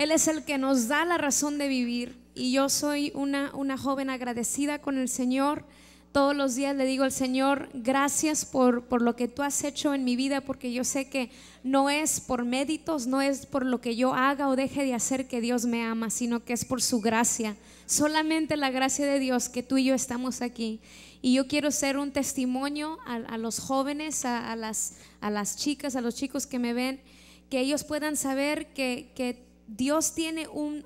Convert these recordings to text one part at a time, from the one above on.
Él es el que nos da la razón de vivir. Y yo soy una, una joven agradecida con el Señor. Todos los días le digo al Señor, gracias por, por lo que tú has hecho en mi vida, porque yo sé que no es por méritos, no es por lo que yo haga o deje de hacer que Dios me ama, sino que es por su gracia. Solamente la gracia de Dios que tú y yo estamos aquí. Y yo quiero ser un testimonio a, los jóvenes, a, las, a las chicas, a los chicos que me ven, que ellos puedan saber que, que Dios tiene un,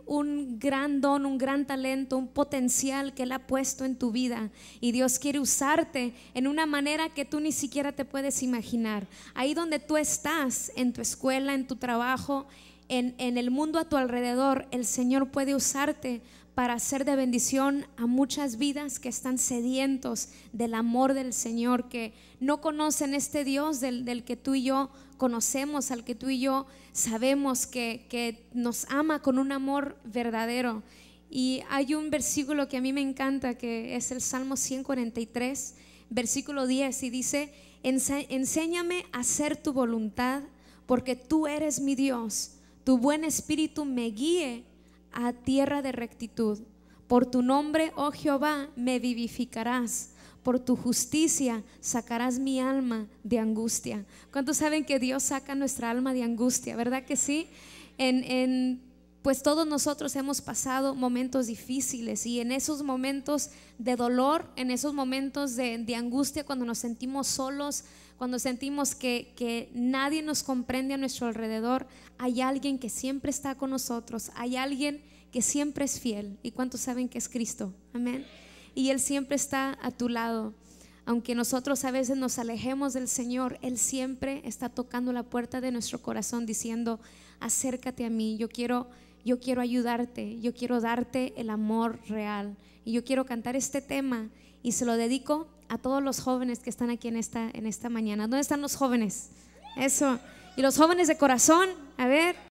gran don, un gran talento, un potencial que Él ha puesto en tu vida. Y Dios quiere usarte en una manera que tú ni siquiera te puedes imaginar. Ahí donde tú estás, en tu escuela, en tu trabajo, en, el mundo a tu alrededor, el Señor puede usarte para hacer de bendición a muchas vidas que están sedientos del amor del Señor, que no conocen este Dios del, que tú y yo conocemos, al que tú y yo sabemos que, que, nos ama con un amor verdadero. Y hay un versículo que a mí me encanta, que es el Salmo 143, versículo 10, y dice, enséñame a hacer tu voluntad, porque tú eres mi Dios tu buen espíritu me guíe a tierra de rectitud. Por tu nombre, oh Jehová, me vivificarás. Por tu justicia sacarás mi alma de angustia. ¿Cuántos saben que Dios saca nuestra alma de angustia? ¿Verdad que sí? En, en pues todos nosotros hemos pasado momentos difíciles y en esos momentos de dolor, en esos momentos de, angustia, cuando nos sentimos solos, cuando sentimos que, nadie nos comprende a nuestro alrededor, hay alguien que siempre está con nosotros, hay alguien que siempre es fiel. ¿Y cuántos saben que es Cristo? Amén. Y Él siempre está a tu lado. Aunque nosotros a veces nos alejemos del Señor, Él siempre está tocando la puerta de nuestro corazón diciendo, acércate a mí, yo quiero, yo quiero ayudarte, yo quiero darte el amor real. Y yo quiero cantar este tema y se lo dedico a todos los jóvenes que están aquí en esta, en esta mañana. ¿Dónde están los jóvenes? Eso. Y los jóvenes de corazón, a ver.